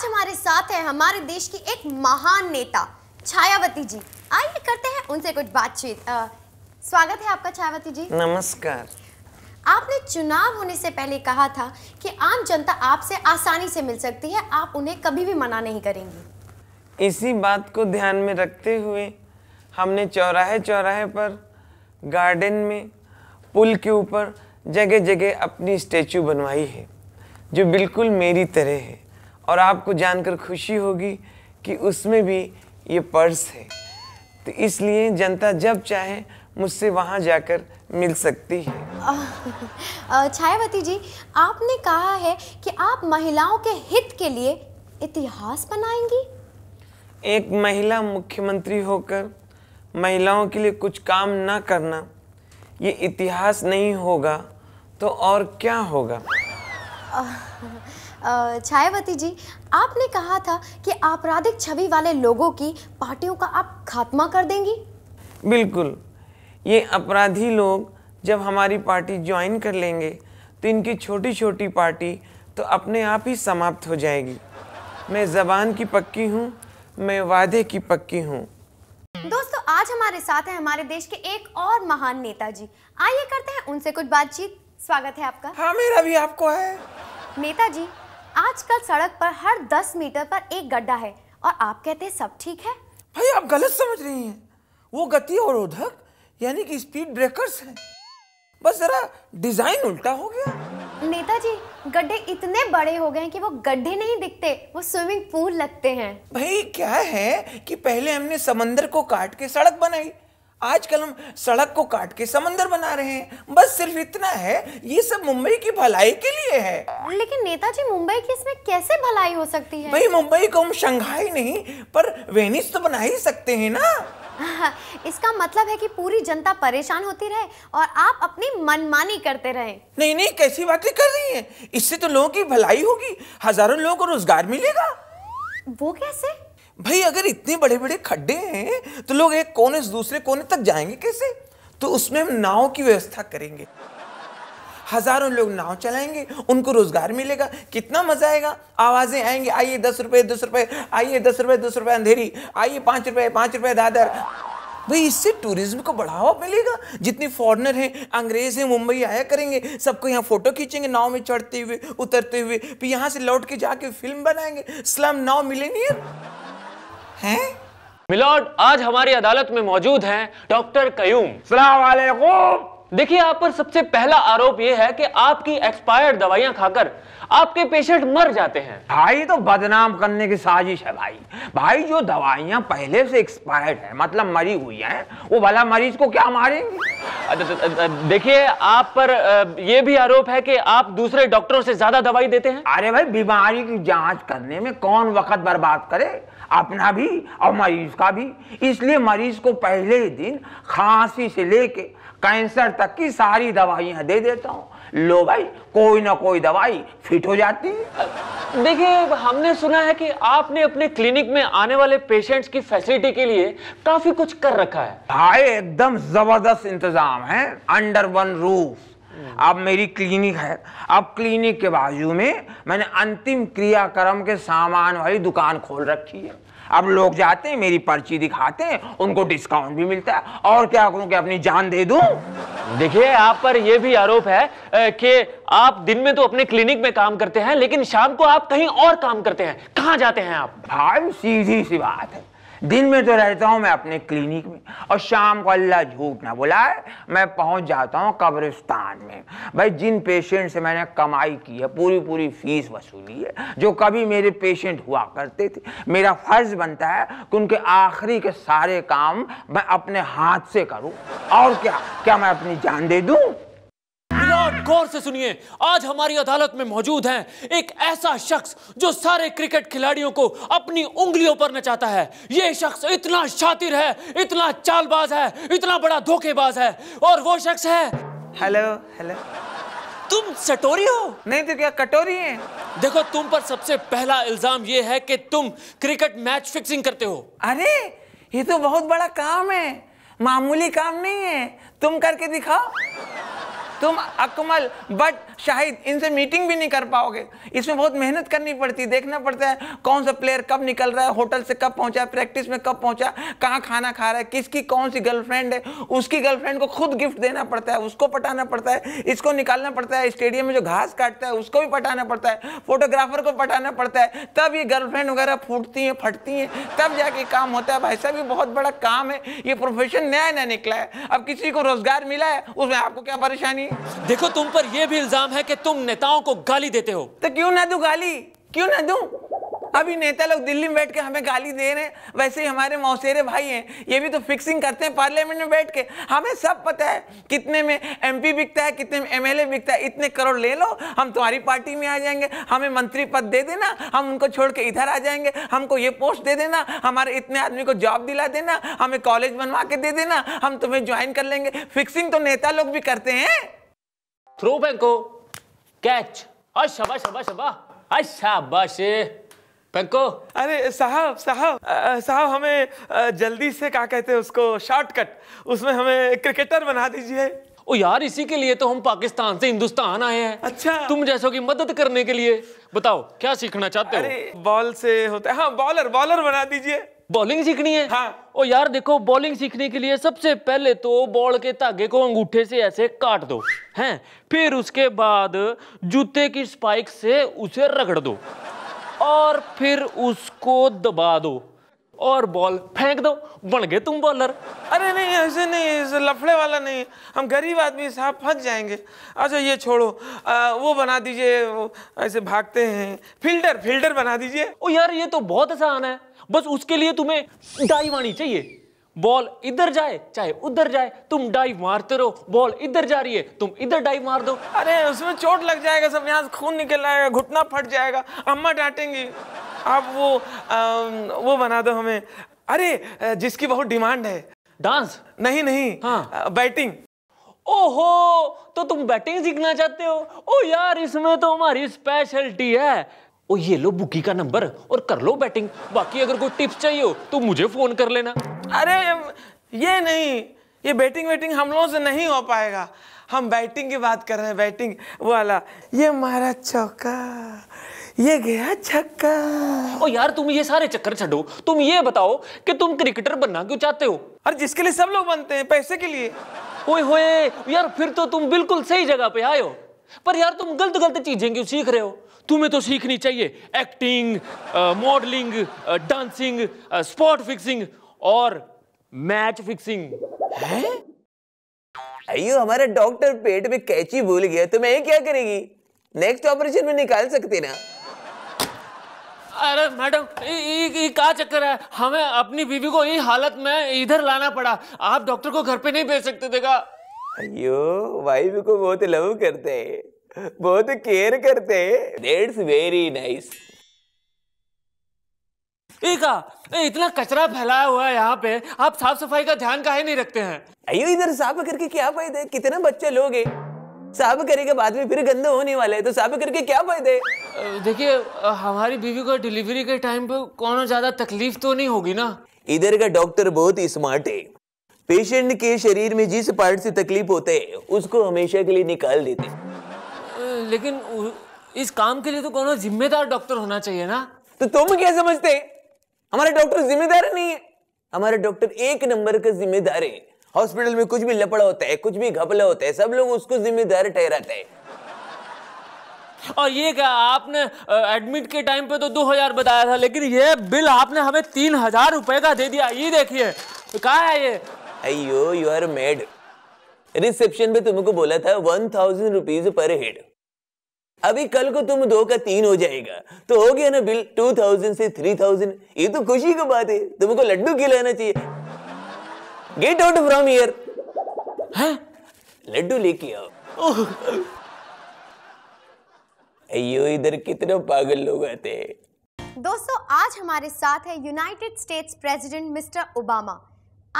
आज हमारे साथ है हमारे देश की एक महान नेता छायावती जी आइए करते हैं उनसे कुछ बातचीत स्वागत है आपका छायावती जी नमस्कार आपने चुनाव होने से पहले कहा था कि आम जनता आपसे आसानी से मिल सकती है आप उन्हें कभी भी मना नहीं करेंगी इसी बात को ध्यान में रखते हुए हमने चौराहे चौराहे पर गार्डन में पुल के ऊपर जगह जगह अपनी स्टैचू बनवाई है जो बिल्कुल मेरी तरह है और आपको जानकर खुशी होगी कि उसमें भी ये पर्स है तो इसलिए जनता जब चाहे मुझसे वहाँ जाकर मिल सकती है छायावती जी आपने कहा है कि आप महिलाओं के हित के लिए इतिहास बनाएंगी एक महिला मुख्यमंत्री होकर महिलाओं के लिए कुछ काम ना करना ये इतिहास नहीं होगा तो और क्या होगा छायावती जी आपने कहा था कि आपराधिक छवि वाले लोगों की पार्टियों का आप खात्मा कर देंगी बिल्कुल ये अपराधी लोग जब हमारी पार्टी ज्वाइन कर लेंगे तो इनकी छोटी छोटी पार्टी तो अपने आप ही समाप्त हो जाएगी मैं जबान की पक्की हूँ मैं वादे की पक्की हूँ दोस्तों आज हमारे साथ हैं हमारे देश के एक और महान नेता जी आइए करते हैं उनसे कुछ बातचीत स्वागत है आपका हाँ मेरा भी आपको है नेता जी आजकल सड़क पर हर 10 मीटर पर एक गड्ढा है और आप कहते हैं सब ठीक है भाई आप गलत समझ रही हैं वो गति अवरोधक यानी कि स्पीड ब्रेकर्स हैं बस जरा डिजाइन उल्टा हो गया नेताजी गड्ढे इतने बड़े हो गए कि वो गड्ढे नहीं दिखते वो स्विमिंग पूल लगते हैं भाई क्या है कि पहले हमने समंदर को काट के सड़क बनाई आजकल हम सड़क को काट के समंदर बना रहे हैं बस सिर्फ इतना है ये सब मुंबई की भलाई के लिए है लेकिन नेताजी मुंबई की इसमें कैसे भलाई हो सकती है भाई मुंबई को हम शंघाई नहीं पर वेनिस तो बना ही सकते हैं ना हाँ, इसका मतलब है कि पूरी जनता परेशान होती रहे और आप अपनी मनमानी करते रहे नहीं नहीं कैसी बातें कर रही हैं इससे तो लोगों की भलाई होगी हजारों लोगों को रोजगार मिलेगा वो कैसे भाई अगर इतने बड़े बड़े खड्डे हैं तो लोग एक कोने से दूसरे कोने तक जाएंगे कैसे तो उसमें हम नाव की व्यवस्था करेंगे हजारों लोग नाव चलाएंगे उनको रोजगार मिलेगा कितना मजा आएगा आवाजें आएंगी आइए दस रुपये दस रुपए आइए दस रुपये दस रुपए अंधेरी आइए पाँच रुपये पाँच रुपये दादर भाई इससे टूरिज्म को बढ़ावा मिलेगा जितने फॉरेनर हैं अंग्रेज हैं मुंबई आया करेंगे सबको यहाँ फोटो खींचेंगे नाव में चढ़ते हुए उतरते हुए फिर यहाँ से लौट के जाके फिल्म बनाएंगे स्लम नाव मिलेनियर हैं? मिलॉर्ड आज हमारी अदालत में मौजूद हैं डॉक्टर कयूम सलाम देखिए आप पर सबसे पहला आरोप ये है कि आपकी एक्सपायर्ड दवाइयां खाकर आपके पेशेंट मर जाते हैं भाई तो बदनाम करने की साजिश है भाई भाई जो दवाइयां पहले से एक्सपायर्ड है मतलब मरी हुई है वो भला मरीज को क्या मारेंगे देखिए आप पर ये भी आरोप है कि आप दूसरे डॉक्टरों से ज्यादा दवाई देते हैं अरे भाई बीमारी की जांच करने में कौन वक्त बर्बाद करे अपना भी और मरीज का भी इसलिए मरीज को पहले दिन खांसी से लेके कैंसर तक की सारी दवाइयाँ दे देता हूँ लो भाई कोई ना कोई दवाई फिट हो जाती है देखिए हमने सुना है कि आपने अपने क्लिनिक में आने वाले पेशेंट्स की फैसिलिटी के लिए काफी कुछ कर रखा है भाई एकदम जबरदस्त इंतजाम है अंडर वन रूफ अब मेरी क्लिनिक है अब क्लिनिक के बाजू में मैंने अंतिम क्रियाक्रम के सामान वाली दुकान खोल रखी है अब लोग जाते हैं मेरी पर्ची दिखाते हैं उनको डिस्काउंट भी मिलता है और क्या करूं कि अपनी जान दे दूं देखिए आप पर यह भी आरोप है कि आप दिन में तो अपने क्लिनिक में काम करते हैं लेकिन शाम को आप कहीं और काम करते हैं कहां जाते हैं आप भाई सीधी सी बात है दिन में तो रहता हूँ मैं अपने क्लिनिक में और शाम को अल्लाह झूठ ना बुलाए मैं पहुँच जाता हूँ कब्रिस्तान में भाई जिन पेशेंट से मैंने कमाई की है पूरी पूरी फीस वसूली है जो कभी मेरे पेशेंट हुआ करते थे मेरा फ़र्ज़ बनता है कि उनके आखिरी के सारे काम मैं अपने हाथ से करूँ और क्या क्या मैं अपनी जान दे दूँ गौर से सुनिए आज हमारी अदालत में मौजूद हैं एक ऐसा शख्स जो सारे क्रिकेट खिलाड़ियों को अपनी उंगलियों पर नचाता है ये शख्स इतना शातिर है इतना चालबाज है इतना बड़ा धोखेबाज है और वो शख्स है हेलो हेलो तुम सटोरी हो नहीं तो क्या कटोरी है देखो तुम पर सबसे पहला इल्जाम ये है कि तुम क्रिकेट मैच फिक्सिंग करते हो अरे ये तो बहुत बड़ा काम है मामूली काम नहीं है तुम करके दिखाओ तुम अकमल बट शाहिद इनसे मीटिंग भी नहीं कर पाओगे इसमें बहुत मेहनत करनी पड़ती है देखना पड़ता है कौन सा प्लेयर कब निकल रहा है होटल से कब पहुंचा प्रैक्टिस में कब पहुंचा कहाँ खाना खा रहा है किसकी कौन सी गर्लफ्रेंड है उसकी गर्लफ्रेंड को खुद गिफ्ट देना पड़ता है उसको पटाना पड़ता है इसको निकालना पड़ता है स्टेडियम में जो घास काटता है उसको भी पटाना पड़ता है फोटोग्राफर को पटाना पड़ता है तब ये गर्लफ्रेंड वगैरह फूटती हैं फटती हैं तब जाके काम होता है भाई साहब ये बहुत बड़ा काम है ये प्रोफेशन नया नया निकला है अब किसी को रोजगार मिला है उसमें आपको क्या परेशानी है देखो तुम पर यह भी इल्जाम मतलब है कि तुम नेताओं को गाली देते हो तो क्यों ना दू गाली क्यों ना दू अभी नेता लोग दिल्ली में बैठ के हमें गाली दे रहे हैं वैसे ही हमारे मौसेरे भाई हैं ये भी तो फिक्सिंग करते हैं पार्लियामेंट में बैठ के हमें सब पता है कितने में एमपी बिकता है कितने में एमएलए बिकता है इतने करोड़ ले लो हम तुम्हारी पार्टी में आ जाएंगे हमें मंत्री पद दे देना हम उनको छोड़ के इधर आ जाएंगे हमको ये पोस्ट दे देना हमारे इतने आदमी को जॉब दिला देना हमें कॉलेज बनवा के दे देना हम तुम्हें ज्वाइन कर लेंगे फिक्सिंग तो नेता लोग भी करते हैं थ्रू बैंको कैच पंको अरे साहब साहब साहब हमें जल्दी से क्या कहते हैं उसको शॉर्टकट उसमें हमें क्रिकेटर बना दीजिए ओ यार इसी के लिए तो हम पाकिस्तान से हिंदुस्तान आए हैं अच्छा तुम जैसों की मदद करने के लिए बताओ क्या सीखना चाहते हो बॉल से होता है हाँ बॉलर बॉलर बना दीजिए बॉलिंग सीखनी है हाँ। ओ यार देखो बॉलिंग सीखने के लिए सबसे पहले तो बॉल के धागे को अंगूठे से ऐसे काट दो हैं फिर उसके बाद जूते की स्पाइक से उसे रगड़ दो और फिर उसको दबा दो और बॉल फेंक दो बन गए तुम बॉलर अरे नहीं ऐसे नहीं ऐसे लफड़े वाला नहीं हम गरीब आदमी साहब फंस जाएंगे अच्छा ये छोड़ो आ, वो बना दीजिए ऐसे भागते हैं फील्डर फील्डर बना दीजिए ओ यार ये तो बहुत आसान है बस उसके लिए तुम्हें डाई वाणी चाहिए बॉल इधर जाए चाहे उधर जाए तुम डाइव मारते रहो बॉल इधर जा रही है तुम इधर डाइव मार दो अरे उसमें चोट लग जाएगा सब यहाँ खून निकल आएगा घुटना फट जाएगा अम्मा डांटेंगी आप वो आ, वो बना दो हमें अरे जिसकी बहुत डिमांड है डांस नहीं नहीं हाँ बैटिंग ओहो तो तुम बैटिंग सीखना चाहते हो ओ यार इसमें तो हमारी स्पेशलिटी है ओ ये लो बुकी का नंबर और कर लो बैटिंग बाकी अगर कोई टिप्स चाहिए हो तो मुझे फोन कर लेना अरे ये नहीं ये बैटिंग वेटिंग हम लोगों से नहीं हो पाएगा हम बैटिंग की बात कर रहे हैं बैटिंग वो वाला ये मारा चौका ये गया छक्का ओ यार तुम ये सारे चक्कर छोड़ो तुम ये बताओ कि तुम क्रिकेटर बनना क्यों चाहते हो अरे जिसके लिए सब लोग बनते हैं पैसे के लिए ओए होए यार फिर तो तुम बिल्कुल सही जगह पे आए हो पर यार तुम गलत गलत चीजें क्यों सीख रहे हो तुम्हें तो सीखनी चाहिए acting modelling dancing spot fixing और मैच फिक्सिंग है अयो हमारा डॉक्टर पेट में कैची भूल गया तो मैं ये क्या करेगी नेक्स्ट ऑपरेशन में निकाल सकते ना अरे मैडम ये क्या चक्कर है हमें अपनी बीवी को ये हालत में इधर लाना पड़ा आप डॉक्टर को घर पे नहीं भेज सकते थे का अयो वाइफ को बहुत लव करते हैं बहुत केयर करते दैट्स वेरी नाइस एका ए, इतना कचरा फैलाया हुआ है यहाँ पे आप साफ सफाई का ध्यान ही नहीं रखते हैं अयो इधर साफ करके क्या फायदे कितने बच्चे लोग हैं साफ करेगा बाद में फिर गंदे होने वाले हैं तो साफ करके क्या फायदे देखिए हमारी बीवी को डिलीवरी के टाइम पे कौन ज्यादा तकलीफ तो नहीं होगी ना इधर का डॉक्टर बहुत ही स्मार्ट है पेशेंट के शरीर में जिस पार्ट से तकलीफ होते है उसको हमेशा के लिए निकाल देते हैं लेकिन इस काम के लिए तो कौन जिम्मेदार डॉक्टर होना चाहिए ना तो तुम क्या समझते हमारे डॉक्टर जिम्मेदार नहीं है हमारे डॉक्टर एक नंबर के जिम्मेदार है हॉस्पिटल में कुछ भी लपड़ा होता है कुछ भी घपला होता है सब लोग उसको जिम्मेदार ठहराते हैं और ये क्या आपने एडमिट के टाइम पे तो दो हजार बताया था लेकिन ये बिल आपने हमें तीन हजार रुपए का दे दिया ये देखिए कहा है ये अयो यू आर मेड रिसेप्शन पे तुमको बोला था one thousand rupees per head अभी कल को तुम दो का तीन हो जाएगा तो हो गया ना बिल टू थाउजेंड से थ्री थाउजेंड ये तो खुशी की बात है तुमको लड्डू खिलाना चाहिए get out from here laddoo लेके आओ अयो इधर कितने पागल लोग आते दोस्तों आज हमारे साथ है United States president mister Obama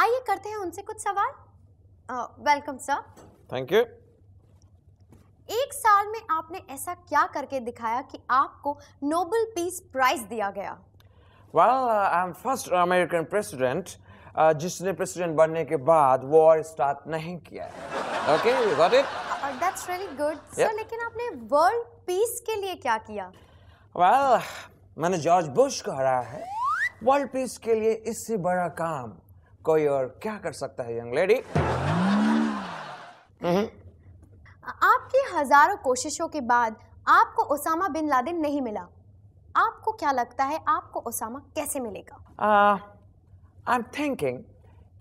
आइए करते हैं उनसे कुछ सवाल वेलकम सर थैंक यू एक साल में आपने ऐसा क्या करके दिखाया कि आपको नोबल पीस प्राइज दिया गया well I am first American president जिसने प्रेसिडेंट बनने के बाद वॉर स्टार्ट नहीं किया okay got it that's really good sir लेकिन आपने वर्ल्ड पीस के लिए क्या किया वेल well, मैंने जॉर्ज बुश को हराया है वर्ल्ड पीस के लिए इससे बड़ा काम कोई और क्या कर सकता है यंग लेडी आपकी हज़ारों कोशिशों के बाद आपको ओसामा बिन लादेन नहीं मिला आपको क्या लगता है आपको ओसामा कैसे मिलेगा आई एम थिंकिंग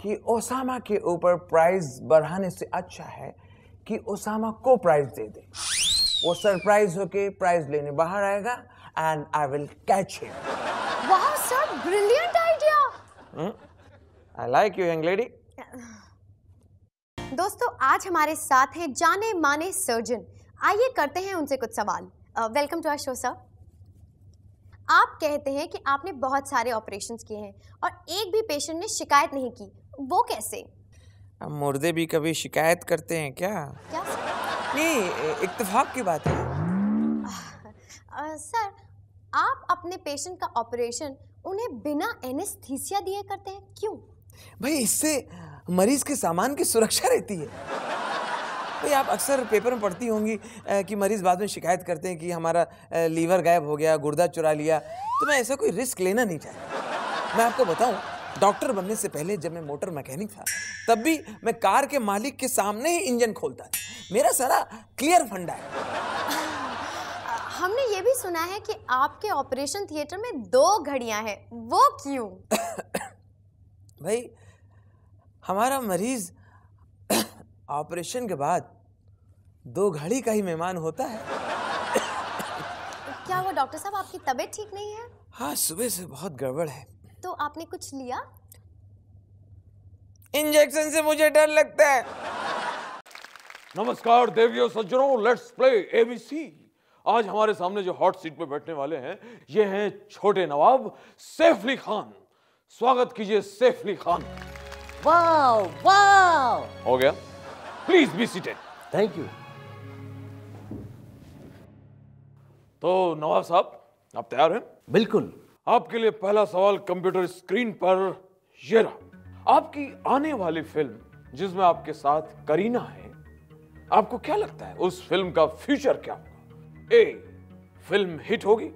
कि ओसामा के ऊपर प्राइस बढ़ाने से अच्छा है कि ओसामा को प्राइस दे दे वो सरप्राइज होके प्राइस लेने बाहर आएगा and I will catch him wow sir brilliant idea I like you young lady दोस्तों आज हमारे साथ हैं जाने माने सर्जन आइए करते हैं उनसे कुछ सवाल welcome to our show sir आप कहते हैं कि आपने बहुत सारे ऑपरेशन किए हैं और एक भी पेशेंट ने शिकायत नहीं की वो कैसे अब मुर्दे भी कभी शिकायत करते हैं क्या क्या नहीं इतफाक की बात है आ, सर आप अपने पेशेंट का ऑपरेशन उन्हें बिना एनेस्थीसिया दिए करते हैं क्यों भाई इससे मरीज के सामान की सुरक्षा रहती है भाई आप अक्सर पेपर में पढ़ती होंगी कि मरीज़ बाद में शिकायत करते हैं कि हमारा लीवर गायब हो गया गुर्दा चुरा लिया तो मैं ऐसा कोई रिस्क लेना नहीं चाहता मैं आपको बताऊं डॉक्टर बनने से पहले जब मैं मोटर मैकेनिक था तब भी मैं कार के मालिक के सामने ही इंजन खोलता था मेरा सारा क्लियर फंडा है हमने ये भी सुना है कि आपके ऑपरेशन थिएटर में दो घड़ियां हैं वो क्यों भाई हमारा मरीज़ ऑपरेशन के बाद दो घड़ी का ही मेहमान होता है तो क्या हुआ डॉक्टर साहब आपकी तबीयत ठीक नहीं है हाँ सुबह से बहुत गड़बड़ है तो आपने कुछ लिया इंजेक्शन से मुझे डर लगता है नमस्कार देवियों सज्जनों लेट्स प्ले एबीसी आज हमारे सामने जो हॉट सीट पे बैठने वाले हैं ये हैं छोटे नवाब सैफली खान स्वागत कीजिए सैफली खान वाओ वाओ हो गया please be seated thank you तो नवाब साहब आप तैयार हैं बिल्कुल आपके लिए पहला सवाल कंप्यूटर स्क्रीन पर ये रहा आपकी आने वाली फिल्म जिसमें आपके साथ करीना है आपको क्या लगता है उस फिल्म का फ्यूचर क्या होगा ए फिल्म हिट होगी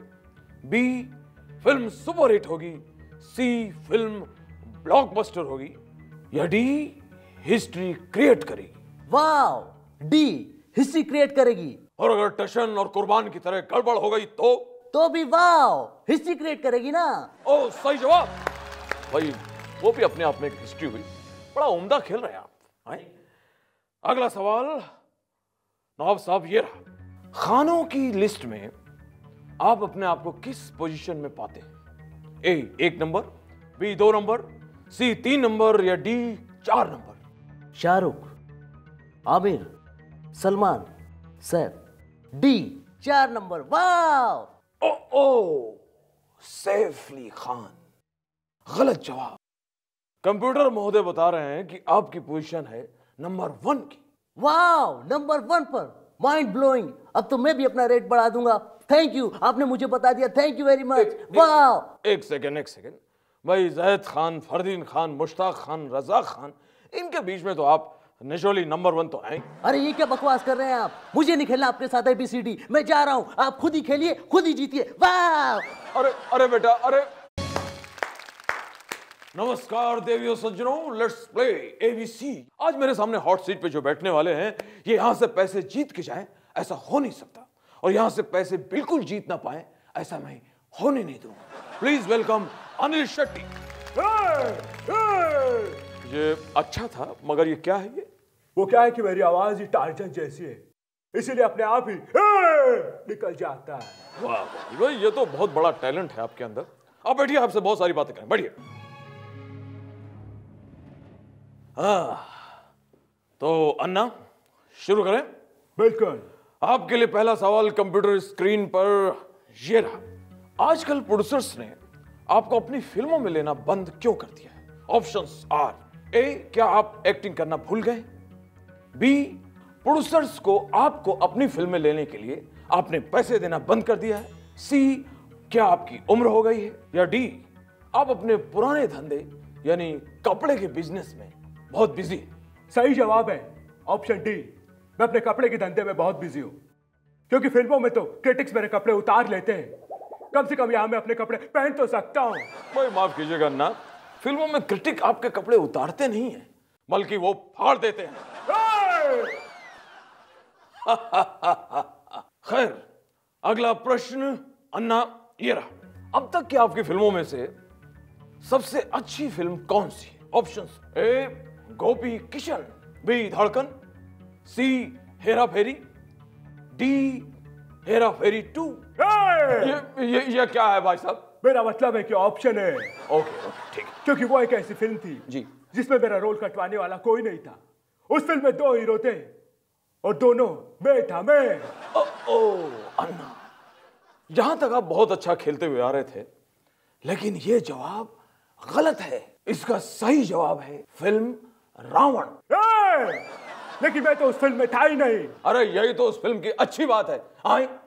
बी फिल्म सुपर हिट होगी सी फिल्म ब्लॉकबस्टर होगी यह डी हिस्ट्री क्रिएट करेगी वाओ डी हिस्ट्री क्रिएट करेगी और अगर टशन और कुर्बान की तरह गड़बड़ हो गई तो तो भी वाओ हिस्ट्री क्रिएट करेगी ना ओ सही जवाब भाई वो भी अपने आप में एक हिस्ट्री हुई बड़ा उम्दा खेल रहे आप हैं अगला सवाल नवाब साहब ये रहा खानों की लिस्ट में आप अपने आप को किस पोजीशन में पाते हैं ए एक नंबर बी दो नंबर सी तीन नंबर या डी चार नंबर शाहरुख आमिर सलमान सैफ डी चार नंबर वाह ओ ओ सैफ अली खान गलत जवाब कंप्यूटर महोदय बता रहे हैं कि आपकी पोजीशन है नंबर वन की वाव नंबर वन पर माइंड ब्लोइंग अब तो मैं भी अपना रेट बढ़ा दूंगा थैंक यू आपने मुझे बता दिया थैंक यू वेरी मच वाह एक सेकेंड एक सेकेंड भाई जैद खान फरदीन खान मुश्ताक खान रजाक खान इनके बीच में तो आप निशोली नंबर वन तो आए अरे ये क्या बकवास कर रहे हैं आप मुझे नहीं खेलना आपके साथ एबीसीडी मैं जा रहा हूँ आप खुद ही खेलिए खुद ही जीतिए वाह अरे अरे बेटा अरे नमस्कार देवियों सज्जनों लेट्स प्ले एबीसी आज मेरे सामने हॉट सीट पे जो बैठने वाले हैं ये यहाँ से पैसे जीत के जाए ऐसा हो नहीं सकता और यहाँ से पैसे बिल्कुल जीत ना पाए ऐसा मैं होने नहीं दूंगा प्लीज वेलकम अनिल शेट्टी ये अच्छा था मगर ये क्या है ये वो क्या है कि मेरी आवाज ही टार्जन जैसी है इसीलिए अपने आप ही निकल जाता है वाह भाई ये तो बहुत बड़ा टैलेंट है आपके अंदर आप बैठिए आपसे बहुत सारी बातें करें बैठिए हाँ, तो अन्ना शुरू करें बिल्कुल आपके लिए पहला सवाल कंप्यूटर स्क्रीन पर ये रहा आजकल प्रोड्यूसर्स ने आपको अपनी फिल्मों में लेना बंद क्यों कर दिया है ऑप्शंस आर ए क्या आप एक्टिंग करना भूल गए बी प्रोड्यूसर्स को आपको अपनी फिल्में लेने के लिए आपने पैसे देना बंद कर दिया है सी क्या आपकी उम्र हो गई है या डी आप अपने पुराने धंधे यानी कपड़े के बिजनेस में बहुत बिजी है सही जवाब है ऑप्शन डी मैं अपने कपड़े के धंधे में बहुत बिजी हूँ क्योंकि फिल्मों में तो क्रिटिक्स मेरे कपड़े उतार लेते हैं कम से कम यहाँ मैं अपने कपड़े पहन तो सकता हूँ भाई माफ कीजिएगा अन्ना फिल्मों में क्रिटिक आपके कपड़े उतारते नहीं है बल्कि वो फाड़ देते हैं खैर अगला प्रश्न अन्ना ये रहा अब तक की आपकी फिल्मों में से सबसे अच्छी फिल्म कौन सी option A Gopi Kishan B Dhadkan C Hera Pheri D Hera Pheri two ये, ये क्या है भाई साहब मेरा मतलब है कि ऑप्शन है ओके ठीक क्योंकि वो एक ऐसी फिल्म थी जी जिसमें मेरा रोल कटवाने वाला कोई नहीं था उस फिल्म में दो हीरो थे और दोनों मैं था मैं ओ, ओ अन्ना यहां तक आप बहुत अच्छा खेलते हुए आ रहे थे लेकिन ये जवाब गलत है इसका सही जवाब है फिल्म रावण लेकिन मैं तो उस फिल्म में था ही नहीं अरे यही तो उस फिल्म की अच्छी बात है आए